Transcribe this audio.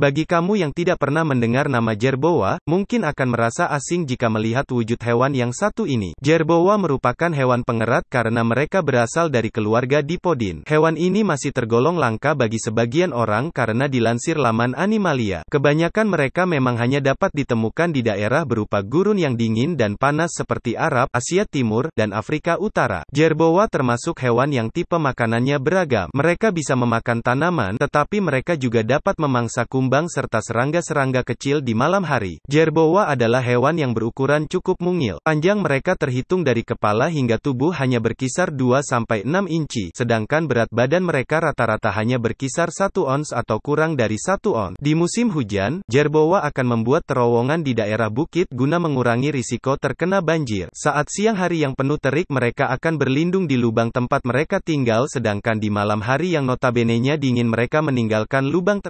Bagi kamu yang tidak pernah mendengar nama jerboa, mungkin akan merasa asing jika melihat wujud hewan yang satu ini. Jerboa merupakan hewan pengerat karena mereka berasal dari keluarga dipodin. Hewan ini masih tergolong langka bagi sebagian orang karena dilansir laman Animalia. Kebanyakan mereka memang hanya dapat ditemukan di daerah berupa gurun yang dingin dan panas seperti Arab, Asia Timur, dan Afrika Utara. Jerboa termasuk hewan yang tipe makanannya beragam. Mereka bisa memakan tanaman, tetapi mereka juga dapat memangsa kumbang kumbang serta serangga-serangga kecil di malam hari. Jerboa adalah hewan yang berukuran cukup mungil. Panjang mereka terhitung dari kepala hingga tubuh hanya berkisar 2-6 inci, sedangkan berat badan mereka rata-rata hanya berkisar 1 ons atau kurang dari 1 ons. Di musim hujan, jerboa akan membuat terowongan di daerah bukit guna mengurangi risiko terkena banjir. Saat siang hari yang penuh terik mereka akan berlindung di lubang tempat mereka tinggal sedangkan di malam hari yang notabenenya dingin mereka meninggalkan lubang tersebut.